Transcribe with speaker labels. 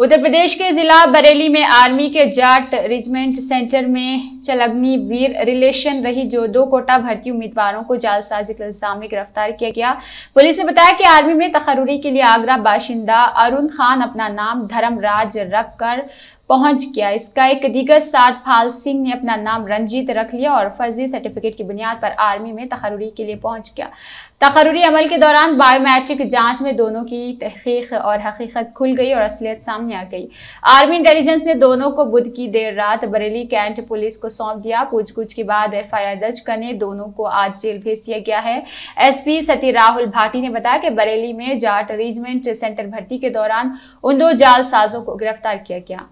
Speaker 1: उत्तर प्रदेश के जिला बरेली में आर्मी के जाट रेजिमेंट सेंटर में चलग्नि वीर रिलेशन रही जो दो कोटा भर्ती उम्मीदवारों को जालसाजी के इल्जाम में गिरफ्तार किया गया पुलिस ने बताया कि आर्मी में तखरूरी के लिए आगरा बाशिंदा अरुण खान अपना नाम धर्मराज रखकर पहुंच गया इसका एक दिग्गज साथ फाल सिंह ने अपना नाम रंजीत रख लिया और फर्जी सर्टिफिकेट की बुनियाद पर आर्मी में तखरूरी के लिए पहुंच गया तकरूरी अमल के दौरान बायोमेट्रिक जांच में दोनों की तहकीक और हकीकत खुल गई और असलियत सामने आ गई आर्मी इंटेलिजेंस ने दोनों को बुध की देर रात बरेली कैंट पुलिस को सौंप दिया गुछ के बाद एफ आई आर दर्ज करने दोनों को आज जेल भेज दिया गया है S P city Rahul Bhati ने बताया कि बरेली में जाट रिजमेंट सेंटर भर्ती के दौरान उन दो जालसाजों को गिरफ्तार किया गया